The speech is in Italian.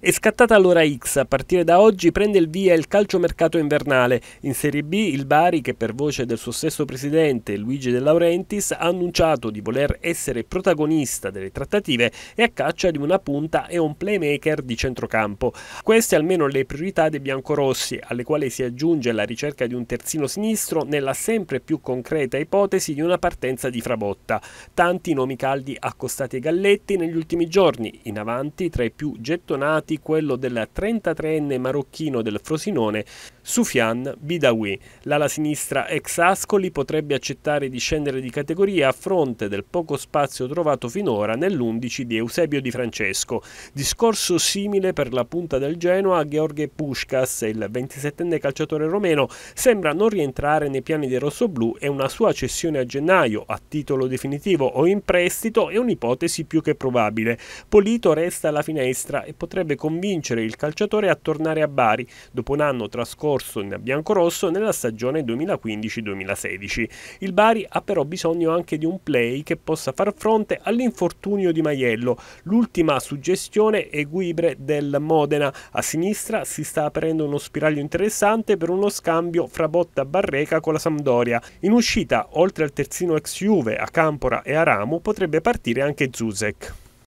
È scattata l'ora X, a partire da oggi prende il via il calciomercato invernale. In Serie B il Bari, che per voce del suo stesso presidente Luigi De Laurentiis, ha annunciato di voler essere protagonista delle trattative e a caccia di una punta e un playmaker di centrocampo. Queste almeno le priorità dei biancorossi, alle quali si aggiunge la ricerca di un terzino sinistro nella sempre più concreta ipotesi di una partenza di frabotta. Tanti nomi caldi accostati ai Galletti negli ultimi giorni, in avanti tra i più gettonati stati quello del 33enne marocchino del Frosinone Sufian Bidawi. L'ala sinistra ex Ascoli potrebbe accettare di scendere di categoria a fronte del poco spazio trovato finora nell'11 di Eusebio Di Francesco. Discorso simile per la punta del Genoa a Gheorghe Puskas, il 27enne calciatore romeno, sembra non rientrare nei piani dei rossoblù e una sua cessione a gennaio a titolo definitivo o in prestito è un'ipotesi più che probabile. Polito resta alla finestra e potrebbe convincere il calciatore a tornare a Bari dopo un anno trascorso corso in biancorosso nella stagione 2015-2016. Il Bari ha però bisogno anche di un play che possa far fronte all'infortunio di Maiello. L'ultima suggestione è Guibre del Modena. A sinistra si sta aprendo uno spiraglio interessante per uno scambio fra Botta Barreca con la Sampdoria. In uscita, oltre al terzino ex Juve, a Campora e a Ramo, potrebbe partire anche Zuzek.